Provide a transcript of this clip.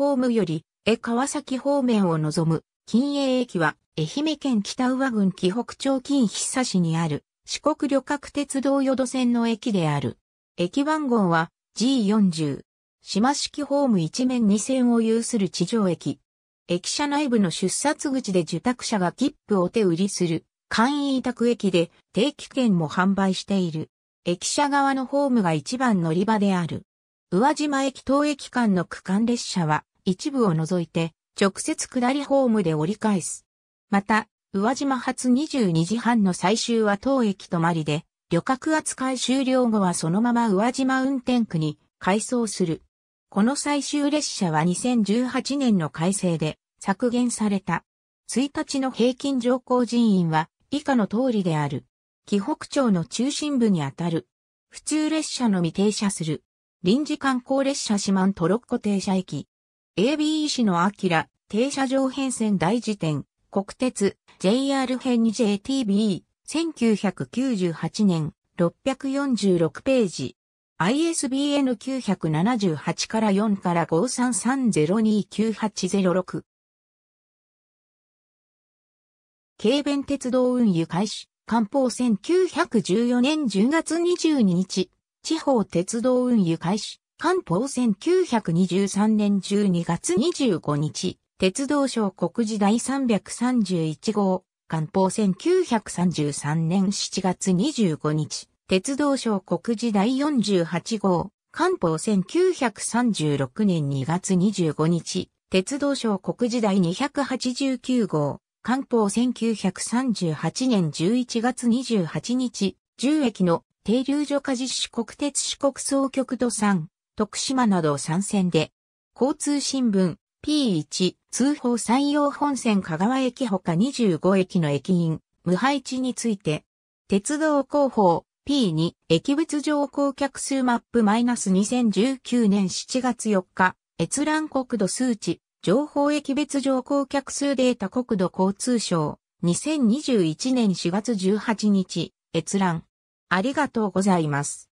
ホームより、江川崎方面を望む、近栄駅は、愛媛県北宇和郡紀北町近久市にある、四国旅客鉄道淀線の駅である。駅番号は G40。島式ホーム一面2線を有する地上駅。駅舎内部の出札口で受託者が切符を手売りする、簡易委託駅で定期券も販売している。駅舎側のホームが一番乗り場である。宇和島駅東駅間の区間列車は、一部を除いて、直接下りホームで折り返す。また、宇和島発22時半の最終は当駅止まりで、旅客扱い終了後はそのまま宇和島運転区に改装する。この最終列車は2018年の改正で削減された。1日の平均乗降人員は以下の通りである。紀北町の中心部にあたる。普通列車のみ停車する。臨時観光列車四万トロッコ停車駅。AB 市のアキ停車場変遷大辞典、国鉄、JR 編 JTB、1998年、646ページ。ISBN 978から4から5330298006。京弁鉄道運輸開始、官報1914年10月22日、地方鉄道運輸開始、官報1923年12月25日、鉄道省国時第331号、官報1933年7月25日、鉄道省国時第48号、官報1936年2月25日、鉄道省国時第289号、官報1938年11月28日、10駅の停留所化実施国鉄四国総局土産徳島など参戦で、交通新聞 P1 通報山陽本線香川駅ほか25駅の駅員、無配置について、鉄道広報 P2 駅物乗降客数マップ -2019 年7月4日、閲覧国土数値、情報駅別乗降客数データ国土交通省、2021年4月18日、閲覧。ありがとうございます。